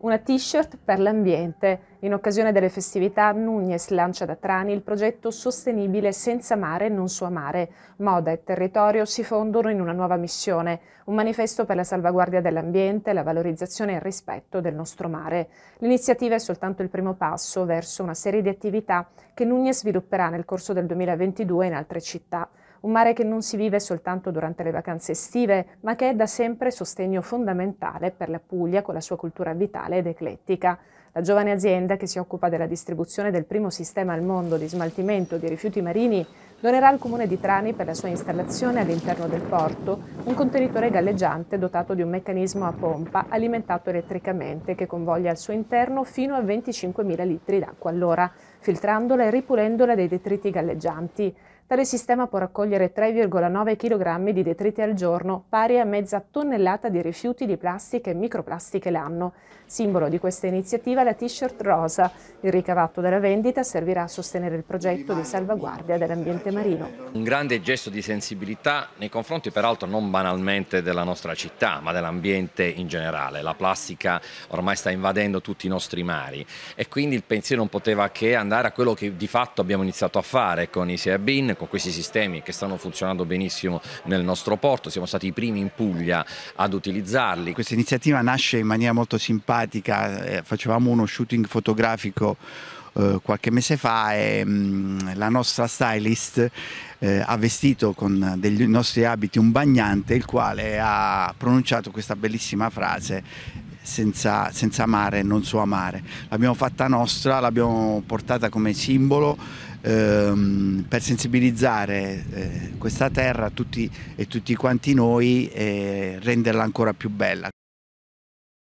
Una t-shirt per l'ambiente. In occasione delle festività, Nunez lancia da Trani il progetto Sostenibile senza mare non sua mare. Moda e territorio si fondono in una nuova missione, un manifesto per la salvaguardia dell'ambiente, la valorizzazione e il rispetto del nostro mare. L'iniziativa è soltanto il primo passo verso una serie di attività che Nunez svilupperà nel corso del 2022 in altre città un mare che non si vive soltanto durante le vacanze estive, ma che è da sempre sostegno fondamentale per la Puglia con la sua cultura vitale ed eclettica. La giovane azienda che si occupa della distribuzione del primo sistema al mondo di smaltimento di rifiuti marini donerà al Comune di Trani per la sua installazione all'interno del porto un contenitore galleggiante dotato di un meccanismo a pompa alimentato elettricamente che convoglia al suo interno fino a 25.000 litri d'acqua all'ora, filtrandola e ripulendola dai detriti galleggianti. Tale sistema può raccogliere 3,9 kg di detriti al giorno, pari a mezza tonnellata di rifiuti di plastica e microplastiche l'anno. Simbolo di questa iniziativa è la t-shirt rosa. Il ricavato della vendita servirà a sostenere il progetto di salvaguardia dell'ambiente Giuseppe Marino. Un grande gesto di sensibilità nei confronti peraltro non banalmente della nostra città ma dell'ambiente in generale. La plastica ormai sta invadendo tutti i nostri mari e quindi il pensiero non poteva che andare a quello che di fatto abbiamo iniziato a fare con i Seabin, con questi sistemi che stanno funzionando benissimo nel nostro porto. Siamo stati i primi in Puglia ad utilizzarli. Questa iniziativa nasce in maniera molto simpatica, eh, facevamo uno shooting fotografico eh, qualche mese fa e mh, mm, la nostra stylist eh, ha vestito con dei nostri abiti un bagnante il quale ha pronunciato questa bellissima frase senza, senza mare non so amare. L'abbiamo fatta nostra, l'abbiamo portata come simbolo ehm, per sensibilizzare eh, questa terra tutti, e tutti quanti noi e renderla ancora più bella.